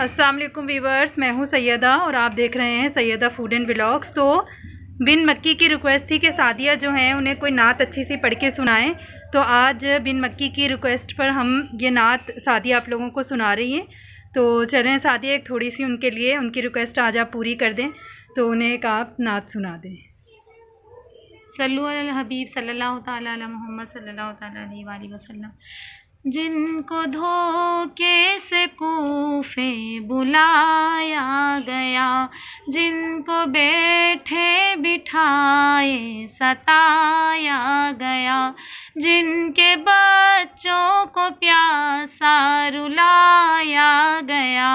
अस्सलाम वालेकुम वीवर्स मैं हूँ सैदा और आप देख रहे हैं सैदा फूड एंड ब्लॉग्स तो बिन मक्की की रिक्वेस्ट थी कि सादिया जो हैं उन्हें कोई नात अच्छी सी पढ़ के सुनाएं तो आज बिन मक्की की रिक्वेस्ट पर हम ये नात सादिया आप लोगों को सुना रही हैं तो चलें सादिया एक थोड़ी सी उनके लिए उनकी रिक्वेस्ट आज आप पूरी कर दें तो उन्हें एक आप नात सुना दें सल्लु हबीब सल्लल्लाहु मोहम्मद सल्लल्लाहु ताला अलैहि जिनको से जिनको बैठे बिठाए सताया गया जिनके बच्चों को प्यासा रुलाया गया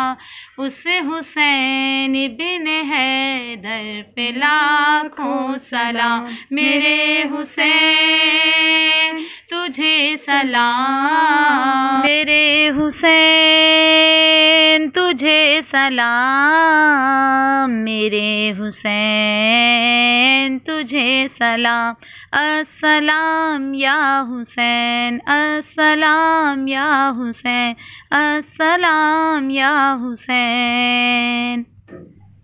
उस हुसैन बिन हैदर पे लाखों सलाम मेरे हुसैन तुझे सलाम मेरे हुसैन तुझे सलाम हुसैन तुझे सलाम असलाम या हुसैन असलाम या हुसैन असलाम या हुसैन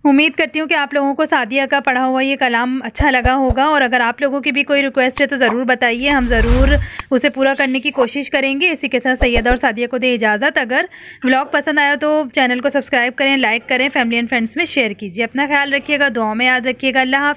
उम्मीद करती हूँ कि आप लोगों को सादिया का पढ़ा हुआ ये कलाम अच्छा लगा होगा और अगर आप लोगों की भी कोई रिक्वेस्ट है तो ज़रूर बताइए हम ज़रूर उसे पूरा करने की कोशिश करेंगे इसी के साथ सैयद और सादिया को दे इजाज़त अगर ब्लॉग पसंद आया तो चैनल को सब्सक्राइब करें लाइक करें फैमिली एंड फ्रेंड्स में शेयर कीजिए अपना ख्याल रखिएगा दुआ में याद रखिएगा अल्लाह